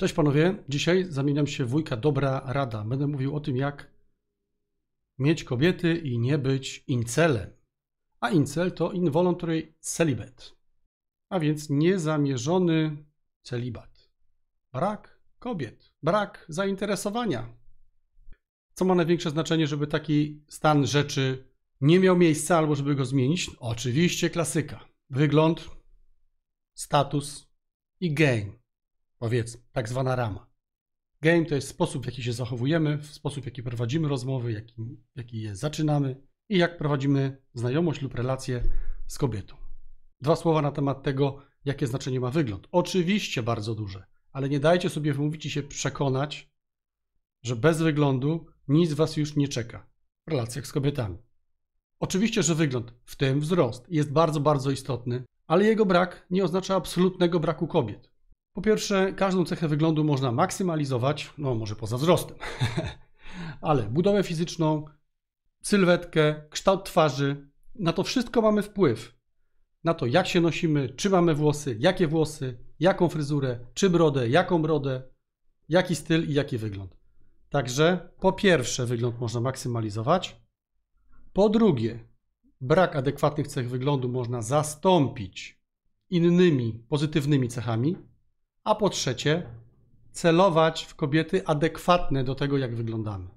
Cześć panowie, dzisiaj zamieniam się w wujka dobra rada. Będę mówił o tym, jak mieć kobiety i nie być incelem. A incel to involuntary celibate, a więc niezamierzony celibat. Brak kobiet, brak zainteresowania. Co ma największe znaczenie, żeby taki stan rzeczy nie miał miejsca albo żeby go zmienić? Oczywiście klasyka. Wygląd, status i gain powiedzmy, tak zwana rama. Game to jest sposób, w jaki się zachowujemy, w sposób, w jaki prowadzimy rozmowy, jaki, jaki je zaczynamy i jak prowadzimy znajomość lub relację z kobietą. Dwa słowa na temat tego, jakie znaczenie ma wygląd. Oczywiście bardzo duże, ale nie dajcie sobie wmówić i się przekonać, że bez wyglądu nic was już nie czeka w relacjach z kobietami. Oczywiście, że wygląd, w tym wzrost, jest bardzo, bardzo istotny, ale jego brak nie oznacza absolutnego braku kobiet. Po pierwsze, każdą cechę wyglądu można maksymalizować, no może poza wzrostem, ale budowę fizyczną, sylwetkę, kształt twarzy, na to wszystko mamy wpływ. Na to, jak się nosimy, czy mamy włosy, jakie włosy, jaką fryzurę, czy brodę, jaką brodę, jaki styl i jaki wygląd. Także po pierwsze, wygląd można maksymalizować. Po drugie, brak adekwatnych cech wyglądu można zastąpić innymi pozytywnymi cechami, a po trzecie, celować w kobiety adekwatne do tego, jak wyglądamy.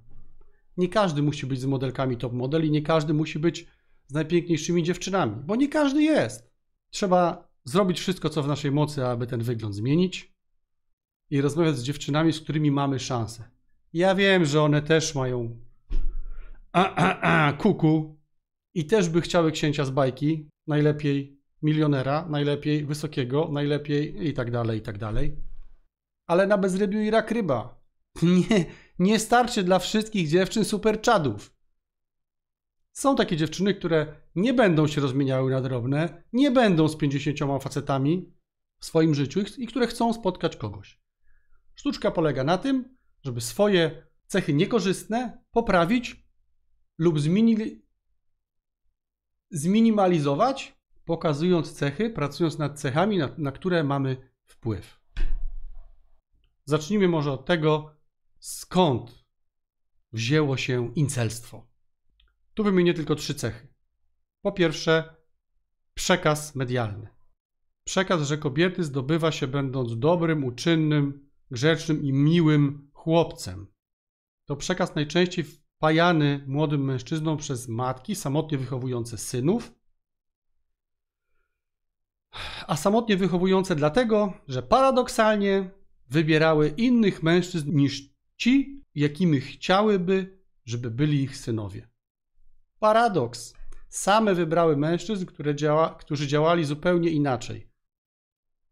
Nie każdy musi być z modelkami top model i nie każdy musi być z najpiękniejszymi dziewczynami, bo nie każdy jest. Trzeba zrobić wszystko, co w naszej mocy, aby ten wygląd zmienić i rozmawiać z dziewczynami, z którymi mamy szansę. Ja wiem, że one też mają a, a, a, kuku i też by chciały księcia z bajki, najlepiej milionera, najlepiej wysokiego, najlepiej i tak dalej, i tak dalej. Ale na bezrybiu i rak ryba. Nie, nie starczy dla wszystkich dziewczyn super czadów. Są takie dziewczyny, które nie będą się rozmieniały na drobne, nie będą z 50 facetami w swoim życiu i które chcą spotkać kogoś. Sztuczka polega na tym, żeby swoje cechy niekorzystne poprawić lub zmini- zminimalizować pokazując cechy, pracując nad cechami, na, na które mamy wpływ. Zacznijmy może od tego, skąd wzięło się incelstwo. Tu wymienię tylko trzy cechy. Po pierwsze, przekaz medialny. Przekaz, że kobiety zdobywa się będąc dobrym, uczynnym, grzecznym i miłym chłopcem. To przekaz najczęściej wpajany młodym mężczyznom przez matki samotnie wychowujące synów, a samotnie wychowujące dlatego, że paradoksalnie wybierały innych mężczyzn niż ci, jakimi chciałyby, żeby byli ich synowie. Paradoks. Same wybrały mężczyzn, działa, którzy działali zupełnie inaczej,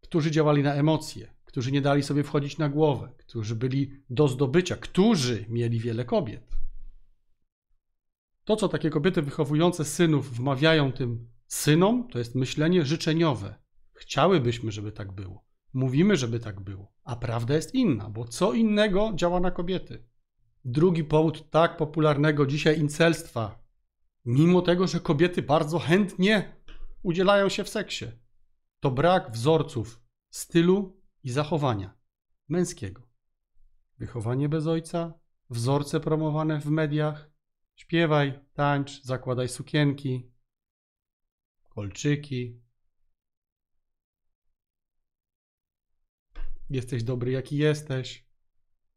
którzy działali na emocje, którzy nie dali sobie wchodzić na głowę, którzy byli do zdobycia, którzy mieli wiele kobiet. To, co takie kobiety wychowujące synów wmawiają tym Synom to jest myślenie życzeniowe. Chciałybyśmy, żeby tak było. Mówimy, żeby tak było. A prawda jest inna, bo co innego działa na kobiety. Drugi powód tak popularnego dzisiaj incelstwa, mimo tego, że kobiety bardzo chętnie udzielają się w seksie, to brak wzorców stylu i zachowania męskiego. Wychowanie bez ojca, wzorce promowane w mediach, śpiewaj, tańcz, zakładaj sukienki, kolczyki. Jesteś dobry, jaki jesteś.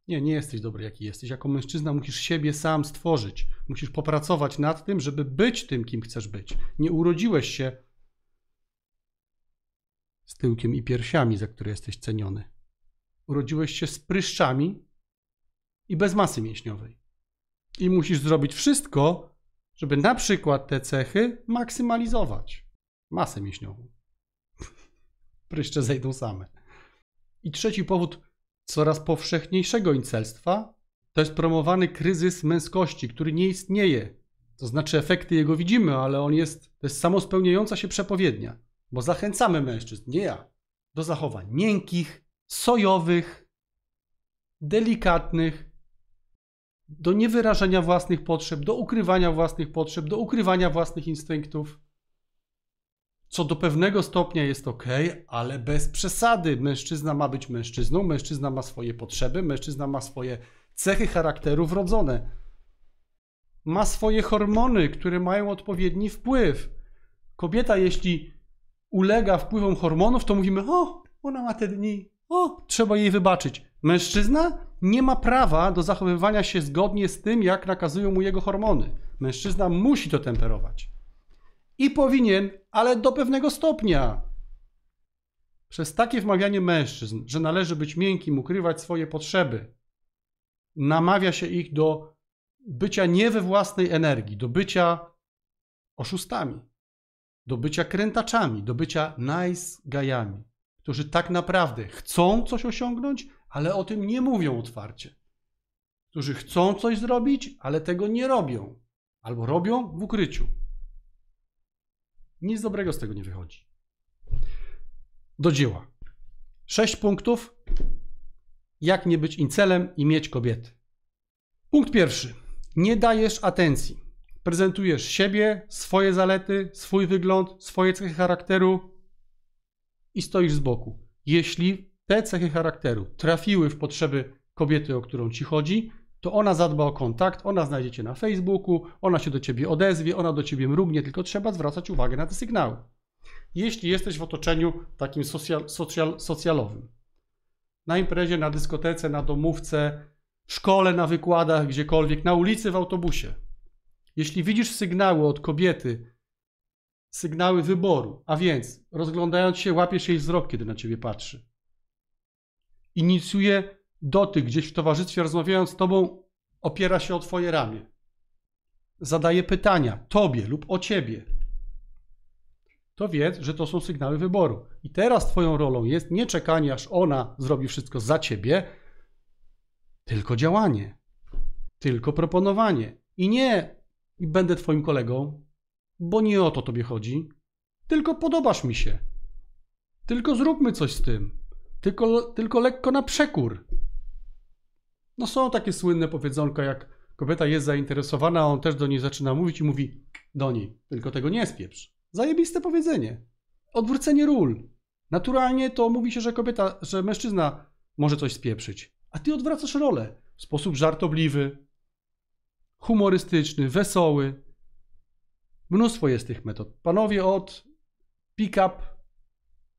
Nie, nie jesteś dobry, jaki jesteś. Jako mężczyzna musisz siebie sam stworzyć. Musisz popracować nad tym, żeby być tym, kim chcesz być. Nie urodziłeś się z tyłkiem i piersiami, za które jesteś ceniony. Urodziłeś się z pryszczami i bez masy mięśniowej. I musisz zrobić wszystko, żeby na przykład te cechy maksymalizować masę mięśniową. Pryszcze zejdą same. I trzeci powód coraz powszechniejszego incelstwa to jest promowany kryzys męskości, który nie istnieje. To znaczy efekty jego widzimy, ale on jest, to jest samospełniająca się przepowiednia, bo zachęcamy mężczyzn, nie ja, do zachowań miękkich, sojowych, delikatnych, do niewyrażania własnych potrzeb, do ukrywania własnych potrzeb, do ukrywania własnych instynktów co do pewnego stopnia jest ok, ale bez przesady. Mężczyzna ma być mężczyzną, mężczyzna ma swoje potrzeby, mężczyzna ma swoje cechy charakteru wrodzone. Ma swoje hormony, które mają odpowiedni wpływ. Kobieta, jeśli ulega wpływom hormonów, to mówimy: O, ona ma te dni, o, trzeba jej wybaczyć. Mężczyzna nie ma prawa do zachowywania się zgodnie z tym, jak nakazują mu jego hormony. Mężczyzna musi to temperować. I powinien, ale do pewnego stopnia. Przez takie wmawianie mężczyzn, że należy być miękkim, ukrywać swoje potrzeby, namawia się ich do bycia nie we własnej energii, do bycia oszustami, do bycia krętaczami, do bycia nice gajami, którzy tak naprawdę chcą coś osiągnąć, ale o tym nie mówią otwarcie. Którzy chcą coś zrobić, ale tego nie robią, albo robią w ukryciu. Nic dobrego z tego nie wychodzi. Do dzieła. Sześć punktów. Jak nie być incelem i mieć kobiety. Punkt pierwszy. Nie dajesz atencji. Prezentujesz siebie, swoje zalety, swój wygląd, swoje cechy charakteru i stoisz z boku. Jeśli te cechy charakteru trafiły w potrzeby kobiety, o którą ci chodzi, to ona zadba o kontakt, ona znajdzie cię na Facebooku, ona się do ciebie odezwie, ona do ciebie mrugnie, tylko trzeba zwracać uwagę na te sygnały. Jeśli jesteś w otoczeniu takim social, social, socjalowym, na imprezie, na dyskotece, na domówce, szkole, na wykładach, gdziekolwiek, na ulicy, w autobusie, jeśli widzisz sygnały od kobiety, sygnały wyboru, a więc rozglądając się, łapiesz jej wzrok, kiedy na ciebie patrzy. Inicjuje dotyk gdzieś w towarzystwie, rozmawiając z tobą, opiera się o twoje ramię. Zadaje pytania tobie lub o ciebie. To wiedz, że to są sygnały wyboru. I teraz twoją rolą jest nie czekanie, aż ona zrobi wszystko za ciebie, tylko działanie, tylko proponowanie. I nie i będę twoim kolegą, bo nie o to tobie chodzi, tylko podobasz mi się. Tylko zróbmy coś z tym. Tylko, tylko lekko na przekór. No są takie słynne powiedzonka, jak kobieta jest zainteresowana, a on też do niej zaczyna mówić i mówi do niej, tylko tego nie spieprz. Zajebiste powiedzenie. Odwrócenie ról. Naturalnie to mówi się, że kobieta, że mężczyzna może coś spieprzyć, a ty odwracasz rolę w sposób żartobliwy, humorystyczny, wesoły. Mnóstwo jest tych metod. Panowie od pick-up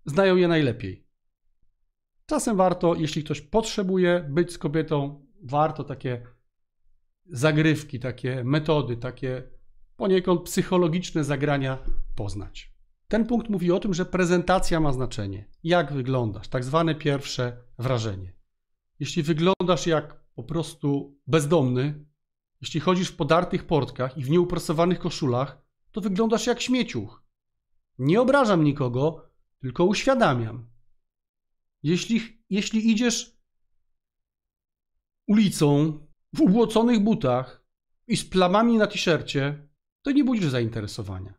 znają je najlepiej. Czasem warto, jeśli ktoś potrzebuje, być z kobietą warto takie zagrywki, takie metody, takie poniekąd psychologiczne zagrania poznać. Ten punkt mówi o tym, że prezentacja ma znaczenie. Jak wyglądasz, tak zwane pierwsze wrażenie. Jeśli wyglądasz jak po prostu bezdomny, jeśli chodzisz w podartych portkach i w nieuprostowanych koszulach, to wyglądasz jak śmieciuch. Nie obrażam nikogo, tylko uświadamiam. Jeśli, jeśli idziesz ulicą w ubłoconych butach i z plamami na t-shircie, to nie budzisz zainteresowania.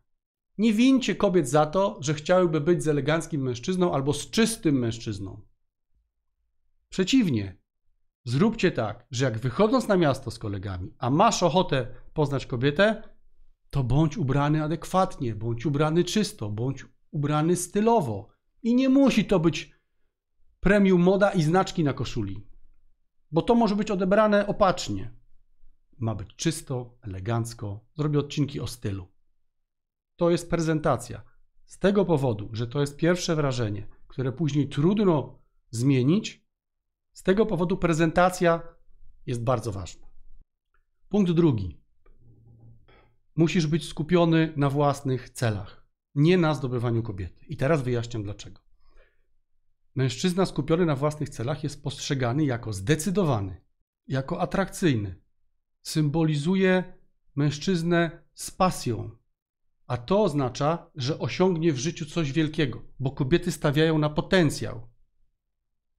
Nie wincie kobiet za to, że chciałyby być z eleganckim mężczyzną albo z czystym mężczyzną. Przeciwnie, zróbcie tak, że jak wychodząc na miasto z kolegami, a masz ochotę poznać kobietę, to bądź ubrany adekwatnie, bądź ubrany czysto, bądź ubrany stylowo. I nie musi to być premium moda i znaczki na koszuli bo to może być odebrane opacznie. Ma być czysto, elegancko, zrobię odcinki o stylu. To jest prezentacja. Z tego powodu, że to jest pierwsze wrażenie, które później trudno zmienić, z tego powodu prezentacja jest bardzo ważna. Punkt drugi. Musisz być skupiony na własnych celach, nie na zdobywaniu kobiety. I teraz wyjaśniam dlaczego. Mężczyzna skupiony na własnych celach jest postrzegany jako zdecydowany, jako atrakcyjny. Symbolizuje mężczyznę z pasją, a to oznacza, że osiągnie w życiu coś wielkiego, bo kobiety stawiają na potencjał.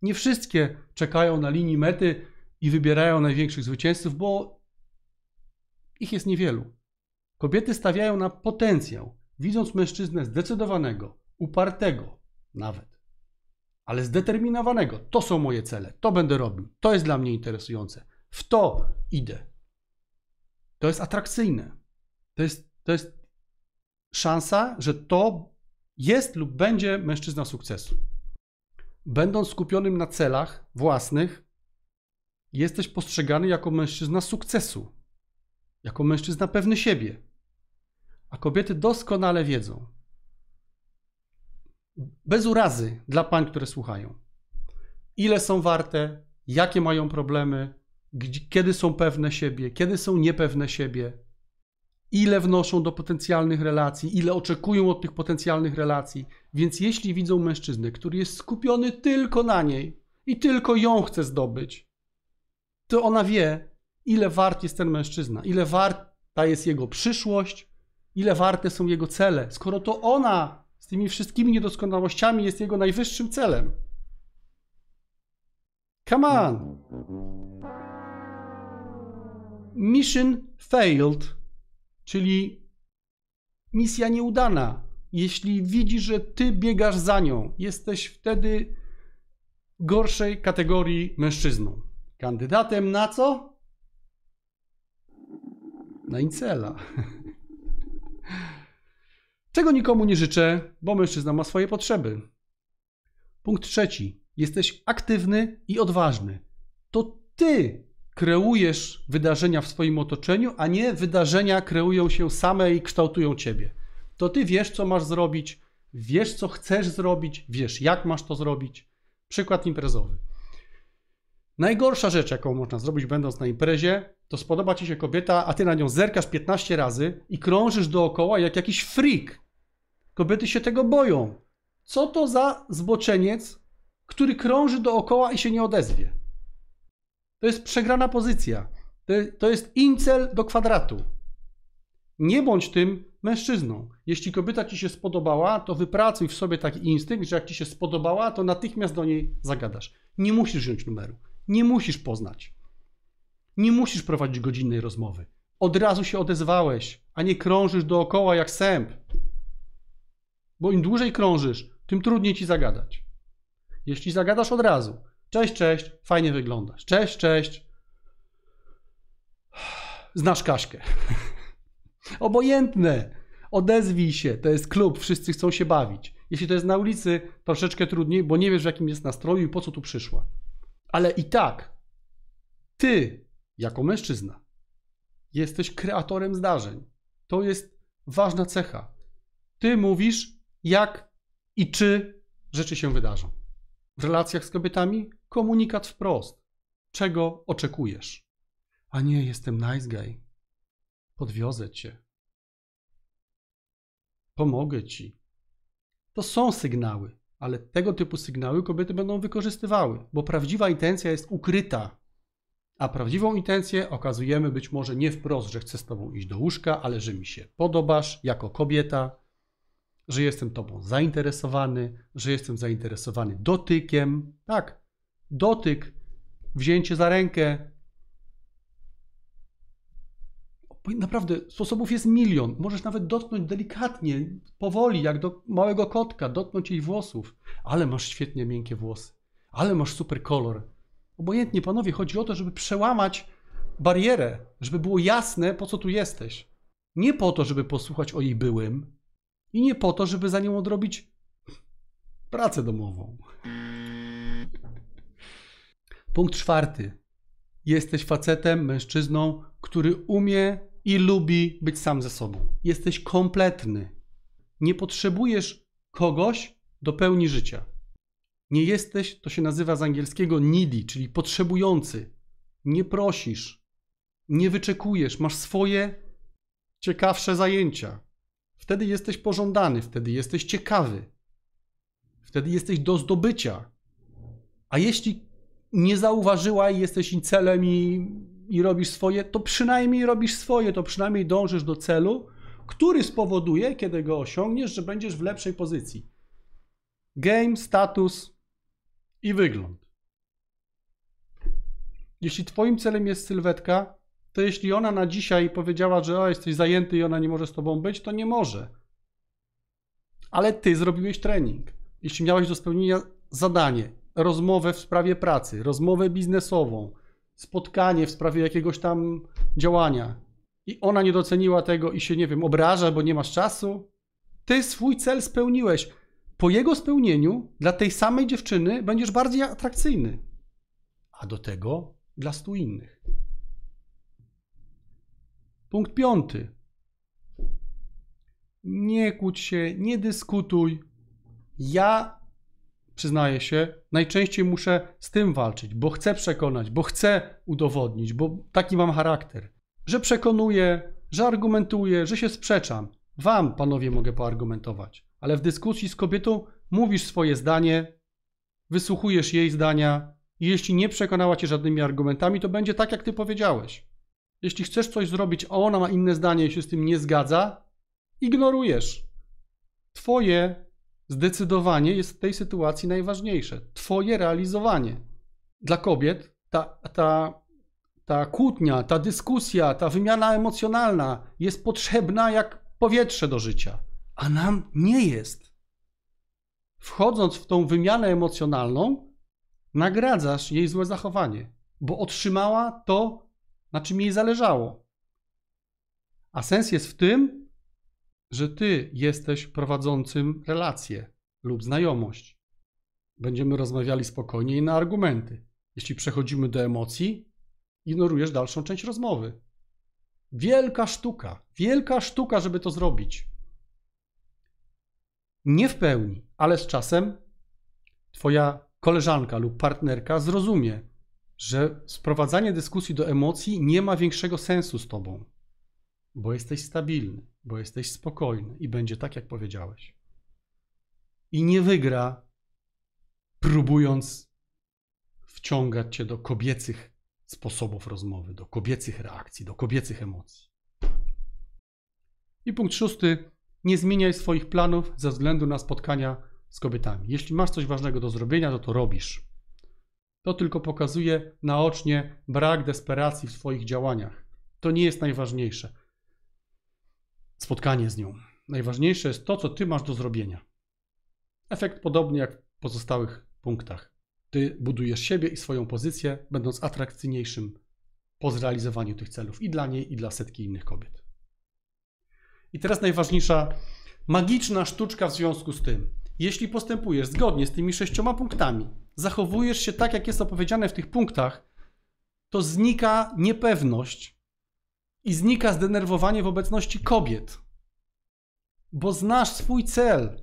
Nie wszystkie czekają na linii mety i wybierają największych zwycięzców, bo ich jest niewielu. Kobiety stawiają na potencjał, widząc mężczyznę zdecydowanego, upartego nawet ale zdeterminowanego. To są moje cele, to będę robił, to jest dla mnie interesujące, w to idę. To jest atrakcyjne. To jest, to jest szansa, że to jest lub będzie mężczyzna sukcesu. Będąc skupionym na celach własnych, jesteś postrzegany jako mężczyzna sukcesu, jako mężczyzna pewny siebie. A kobiety doskonale wiedzą, bez urazy dla pań, które słuchają. Ile są warte, jakie mają problemy, kiedy są pewne siebie, kiedy są niepewne siebie, ile wnoszą do potencjalnych relacji, ile oczekują od tych potencjalnych relacji. Więc jeśli widzą mężczyznę, który jest skupiony tylko na niej i tylko ją chce zdobyć, to ona wie, ile wart jest ten mężczyzna, ile warta jest jego przyszłość, ile warte są jego cele. Skoro to ona tymi wszystkimi niedoskonałościami jest jego najwyższym celem. Come on! Mission failed, czyli misja nieudana. Jeśli widzisz, że ty biegasz za nią, jesteś wtedy gorszej kategorii mężczyzną. Kandydatem na co? Na incela. Czego nikomu nie życzę, bo mężczyzna ma swoje potrzeby. Punkt trzeci. Jesteś aktywny i odważny. To ty kreujesz wydarzenia w swoim otoczeniu, a nie wydarzenia kreują się same i kształtują ciebie. To ty wiesz, co masz zrobić, wiesz, co chcesz zrobić, wiesz, jak masz to zrobić. Przykład imprezowy. Najgorsza rzecz, jaką można zrobić, będąc na imprezie, to spodoba ci się kobieta, a ty na nią zerkasz 15 razy i krążysz dookoła jak jakiś freak. Kobiety się tego boją. Co to za zboczeniec, który krąży dookoła i się nie odezwie? To jest przegrana pozycja. To jest incel do kwadratu. Nie bądź tym mężczyzną. Jeśli kobieta ci się spodobała, to wypracuj w sobie taki instynkt, że jak ci się spodobała, to natychmiast do niej zagadasz. Nie musisz wziąć numeru nie musisz poznać. Nie musisz prowadzić godzinnej rozmowy. Od razu się odezwałeś, a nie krążysz dookoła jak sęp. Bo im dłużej krążysz, tym trudniej ci zagadać. Jeśli zagadasz od razu, cześć, cześć, fajnie wyglądasz, cześć, cześć, znasz Kaśkę. Obojętne, odezwij się, to jest klub, wszyscy chcą się bawić. Jeśli to jest na ulicy, troszeczkę trudniej, bo nie wiesz w jakim jest nastroju i po co tu przyszła. Ale i tak ty, jako mężczyzna, jesteś kreatorem zdarzeń. To jest ważna cecha. Ty mówisz, jak i czy rzeczy się wydarzą. W relacjach z kobietami komunikat wprost. Czego oczekujesz? A nie, jestem nice guy. Podwiozę cię. Pomogę ci. To są sygnały ale tego typu sygnały kobiety będą wykorzystywały, bo prawdziwa intencja jest ukryta. A prawdziwą intencję okazujemy być może nie wprost, że chcę z tobą iść do łóżka, ale że mi się podobasz jako kobieta, że jestem tobą zainteresowany, że jestem zainteresowany dotykiem. Tak, dotyk, wzięcie za rękę, Naprawdę, sposobów jest milion. Możesz nawet dotknąć delikatnie, powoli, jak do małego kotka, dotknąć jej włosów. Ale masz świetnie miękkie włosy. Ale masz super kolor. Obojętnie, panowie, chodzi o to, żeby przełamać barierę, żeby było jasne, po co tu jesteś. Nie po to, żeby posłuchać o jej byłym i nie po to, żeby za nią odrobić pracę domową. Punkt czwarty. Jesteś facetem, mężczyzną, który umie i lubi być sam ze sobą. Jesteś kompletny. Nie potrzebujesz kogoś do pełni życia. Nie jesteś, to się nazywa z angielskiego needy, czyli potrzebujący. Nie prosisz, nie wyczekujesz, masz swoje ciekawsze zajęcia. Wtedy jesteś pożądany, wtedy jesteś ciekawy, wtedy jesteś do zdobycia. A jeśli nie zauważyła i jesteś i celem i i robisz swoje, to przynajmniej robisz swoje, to przynajmniej dążysz do celu, który spowoduje, kiedy go osiągniesz, że będziesz w lepszej pozycji. Game, status i wygląd. Jeśli twoim celem jest sylwetka, to jeśli ona na dzisiaj powiedziała, że o, jesteś zajęty i ona nie może z tobą być, to nie może. Ale ty zrobiłeś trening. Jeśli miałeś do spełnienia zadanie, rozmowę w sprawie pracy, rozmowę biznesową, spotkanie w sprawie jakiegoś tam działania i ona nie doceniła tego i się, nie wiem, obraża, bo nie masz czasu. Ty swój cel spełniłeś. Po jego spełnieniu dla tej samej dziewczyny będziesz bardziej atrakcyjny, a do tego dla stu innych. Punkt piąty. Nie kłóć się, nie dyskutuj. Ja przyznaję się, najczęściej muszę z tym walczyć, bo chcę przekonać, bo chcę udowodnić, bo taki mam charakter, że przekonuję, że argumentuję, że się sprzeczam. Wam, panowie, mogę poargumentować, ale w dyskusji z kobietą mówisz swoje zdanie, wysłuchujesz jej zdania i jeśli nie przekonała cię żadnymi argumentami, to będzie tak, jak ty powiedziałeś. Jeśli chcesz coś zrobić, a ona ma inne zdanie i się z tym nie zgadza, ignorujesz. Twoje zdecydowanie jest w tej sytuacji najważniejsze. Twoje realizowanie. Dla kobiet ta, ta, ta kłótnia, ta dyskusja, ta wymiana emocjonalna jest potrzebna jak powietrze do życia, a nam nie jest. Wchodząc w tą wymianę emocjonalną, nagradzasz jej złe zachowanie, bo otrzymała to, na czym jej zależało. A sens jest w tym, że ty jesteś prowadzącym relację lub znajomość. Będziemy rozmawiali spokojnie i na argumenty. Jeśli przechodzimy do emocji, ignorujesz dalszą część rozmowy. Wielka sztuka, wielka sztuka, żeby to zrobić. Nie w pełni, ale z czasem twoja koleżanka lub partnerka zrozumie, że sprowadzanie dyskusji do emocji nie ma większego sensu z tobą, bo jesteś stabilny bo jesteś spokojny i będzie tak, jak powiedziałeś. I nie wygra, próbując wciągać cię do kobiecych sposobów rozmowy, do kobiecych reakcji, do kobiecych emocji. I punkt szósty. Nie zmieniaj swoich planów ze względu na spotkania z kobietami. Jeśli masz coś ważnego do zrobienia, to to robisz. To tylko pokazuje naocznie brak desperacji w swoich działaniach. To nie jest najważniejsze spotkanie z nią. Najważniejsze jest to, co ty masz do zrobienia. Efekt podobny jak w pozostałych punktach. Ty budujesz siebie i swoją pozycję, będąc atrakcyjniejszym po zrealizowaniu tych celów i dla niej, i dla setki innych kobiet. I teraz najważniejsza magiczna sztuczka w związku z tym. Jeśli postępujesz zgodnie z tymi sześcioma punktami, zachowujesz się tak, jak jest opowiedziane w tych punktach, to znika niepewność i znika zdenerwowanie w obecności kobiet, bo znasz swój cel,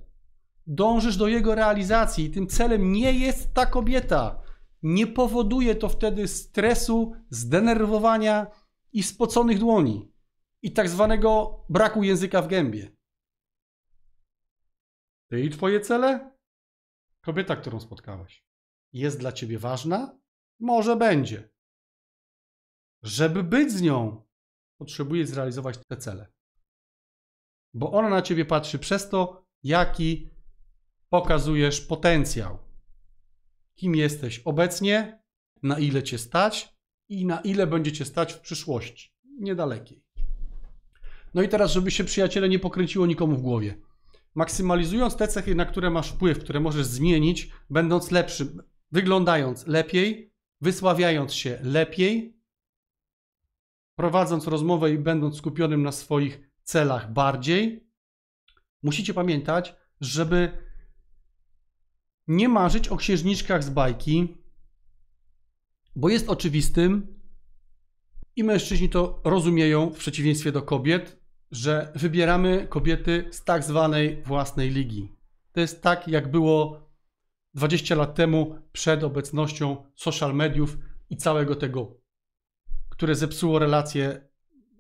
dążysz do jego realizacji i tym celem nie jest ta kobieta. Nie powoduje to wtedy stresu, zdenerwowania i spoconych dłoni i tak zwanego braku języka w gębie. Ty i twoje cele? Kobieta, którą spotkałeś, jest dla ciebie ważna? Może będzie. Żeby być z nią, potrzebuje zrealizować te cele. Bo ona na ciebie patrzy przez to, jaki pokazujesz potencjał. Kim jesteś obecnie, na ile cię stać i na ile będziecie stać w przyszłości, niedalekiej. No i teraz, żeby się przyjaciele nie pokręciło nikomu w głowie. Maksymalizując te cechy, na które masz wpływ, które możesz zmienić, będąc lepszym, wyglądając lepiej, wysławiając się lepiej, prowadząc rozmowę i będąc skupionym na swoich celach bardziej, musicie pamiętać, żeby nie marzyć o księżniczkach z bajki, bo jest oczywistym i mężczyźni to rozumieją w przeciwieństwie do kobiet, że wybieramy kobiety z tak zwanej własnej ligi. To jest tak, jak było 20 lat temu przed obecnością social mediów i całego tego które zepsuło relacje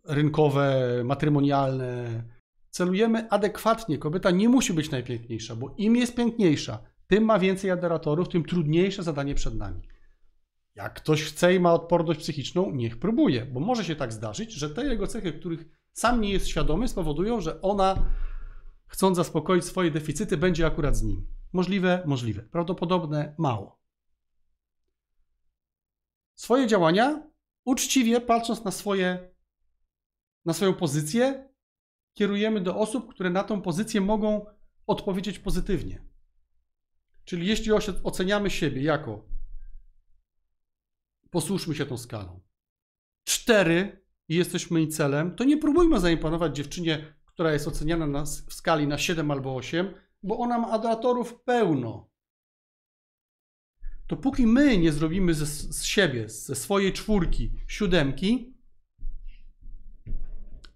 rynkowe, matrymonialne. Celujemy adekwatnie. Kobieta nie musi być najpiękniejsza, bo im jest piękniejsza, tym ma więcej adoratorów, tym trudniejsze zadanie przed nami. Jak ktoś chce i ma odporność psychiczną, niech próbuje, bo może się tak zdarzyć, że te jego cechy, których sam nie jest świadomy, spowodują, że ona, chcąc zaspokoić swoje deficyty, będzie akurat z nim. Możliwe, możliwe. Prawdopodobne, mało. Swoje działania uczciwie patrząc na, swoje, na swoją pozycję, kierujemy do osób, które na tą pozycję mogą odpowiedzieć pozytywnie. Czyli jeśli oceniamy siebie jako, posłuszmy się tą skalą, cztery i jesteśmy jej celem, to nie próbujmy zaimponować dziewczynie, która jest oceniana na, w skali na 7 albo 8, bo ona ma adoratorów pełno to póki my nie zrobimy ze, z siebie, ze swojej czwórki, siódemki,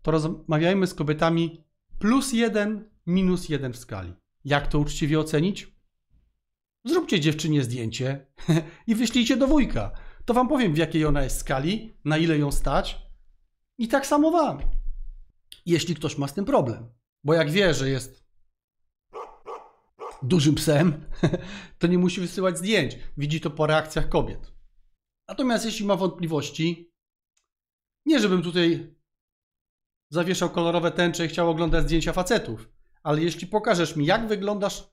to rozmawiajmy z kobietami plus jeden, minus jeden w skali. Jak to uczciwie ocenić? Zróbcie dziewczynie zdjęcie i wyślijcie do wujka. To wam powiem, w jakiej ona jest skali, na ile ją stać. I tak samo wam. Jeśli ktoś ma z tym problem. Bo jak wie, że jest dużym psem, to nie musi wysyłać zdjęć. Widzi to po reakcjach kobiet. Natomiast jeśli ma wątpliwości, nie żebym tutaj zawieszał kolorowe tęcze i chciał oglądać zdjęcia facetów, ale jeśli pokażesz mi, jak wyglądasz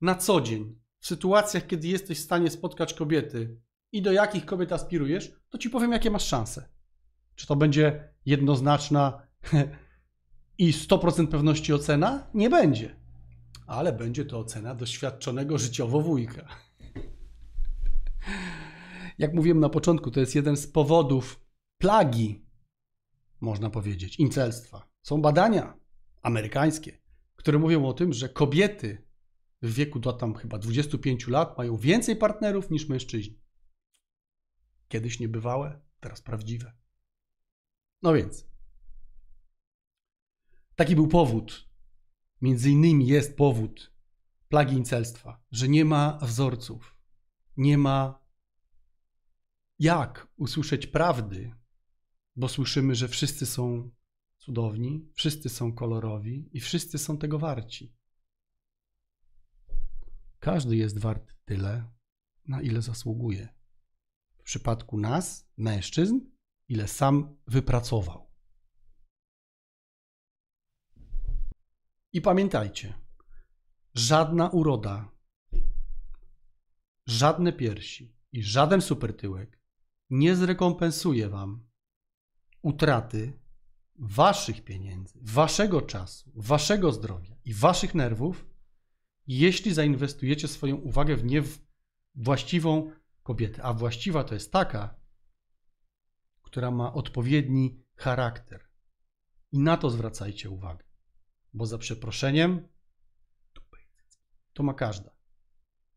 na co dzień, w sytuacjach, kiedy jesteś w stanie spotkać kobiety i do jakich kobiet aspirujesz, to ci powiem, jakie masz szanse. Czy to będzie jednoznaczna i 100% pewności ocena? Nie będzie ale będzie to ocena doświadczonego życiowo wujka. Jak mówiłem na początku, to jest jeden z powodów plagi, można powiedzieć, incelstwa. Są badania amerykańskie, które mówią o tym, że kobiety w wieku do tam chyba 25 lat mają więcej partnerów niż mężczyźni. Kiedyś niebywałe, teraz prawdziwe. No więc, taki był powód Między innymi jest powód plagi celstwa, że nie ma wzorców, nie ma jak usłyszeć prawdy, bo słyszymy, że wszyscy są cudowni, wszyscy są kolorowi i wszyscy są tego warci. Każdy jest wart tyle, na ile zasługuje. W przypadku nas, mężczyzn, ile sam wypracował. I pamiętajcie, żadna uroda, żadne piersi i żaden supertyłek nie zrekompensuje wam utraty waszych pieniędzy, waszego czasu, waszego zdrowia i waszych nerwów, jeśli zainwestujecie swoją uwagę w niewłaściwą kobietę. A właściwa to jest taka, która ma odpowiedni charakter. I na to zwracajcie uwagę. Bo za przeproszeniem to ma każda.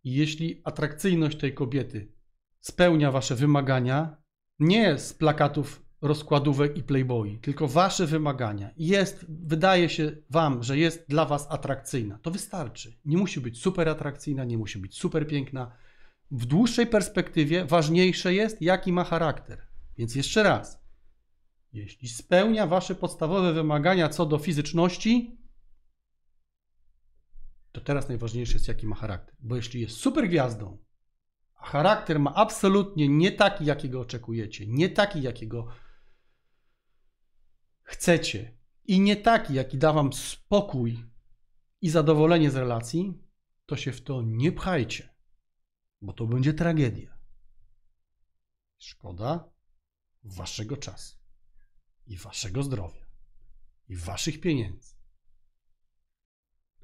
I jeśli atrakcyjność tej kobiety spełnia wasze wymagania, nie z plakatów rozkładówek i playboy, tylko wasze wymagania jest, wydaje się wam, że jest dla was atrakcyjna, to wystarczy. Nie musi być super atrakcyjna, nie musi być super piękna. W dłuższej perspektywie ważniejsze jest, jaki ma charakter. Więc jeszcze raz, jeśli spełnia wasze podstawowe wymagania co do fizyczności, to teraz najważniejsze jest, jaki ma charakter. Bo jeśli jest super gwiazdą, a charakter ma absolutnie nie taki, jakiego oczekujecie, nie taki, jakiego chcecie i nie taki, jaki da wam spokój i zadowolenie z relacji, to się w to nie pchajcie, bo to będzie tragedia. Szkoda waszego czasu i waszego zdrowia i waszych pieniędzy.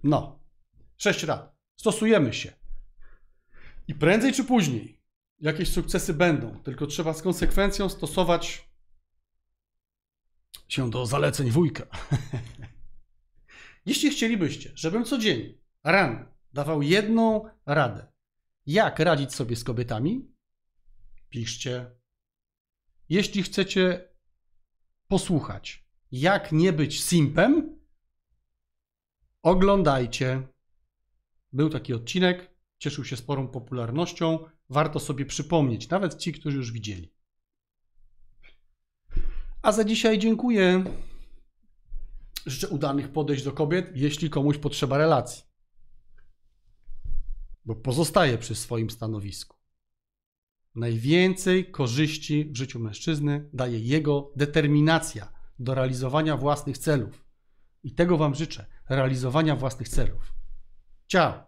No, Sześć rad. Stosujemy się. I prędzej czy później jakieś sukcesy będą, tylko trzeba z konsekwencją stosować się do zaleceń wujka. Jeśli chcielibyście, żebym codziennie, rano, dawał jedną radę, jak radzić sobie z kobietami, piszcie. Jeśli chcecie posłuchać, jak nie być simpem, oglądajcie. Był taki odcinek, cieszył się sporą popularnością. Warto sobie przypomnieć, nawet ci, którzy już widzieli. A za dzisiaj dziękuję. Życzę udanych podejść do kobiet, jeśli komuś potrzeba relacji. Bo pozostaje przy swoim stanowisku. Najwięcej korzyści w życiu mężczyzny daje jego determinacja do realizowania własnych celów. I tego Wam życzę realizowania własnych celów. Tchau.